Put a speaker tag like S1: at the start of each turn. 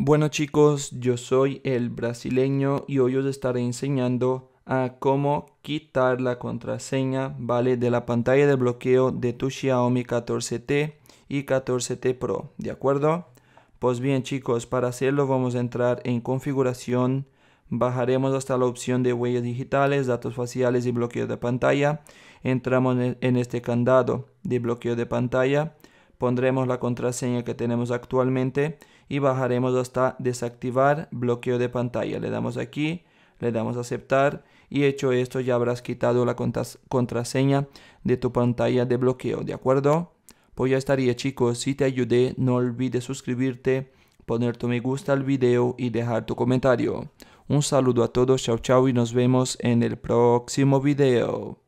S1: Bueno chicos, yo soy el brasileño y hoy os estaré enseñando a cómo quitar la contraseña ¿vale? de la pantalla de bloqueo de tu Xiaomi 14T y 14T Pro, ¿de acuerdo? Pues bien chicos, para hacerlo vamos a entrar en configuración, bajaremos hasta la opción de huellas digitales, datos faciales y bloqueo de pantalla, entramos en este candado de bloqueo de pantalla, pondremos la contraseña que tenemos actualmente y bajaremos hasta desactivar bloqueo de pantalla. Le damos aquí, le damos aceptar y hecho esto ya habrás quitado la contraseña de tu pantalla de bloqueo, ¿de acuerdo? Pues ya estaría chicos, si te ayudé no olvides suscribirte, poner tu me gusta al video y dejar tu comentario. Un saludo a todos, chao chao y nos vemos en el próximo video.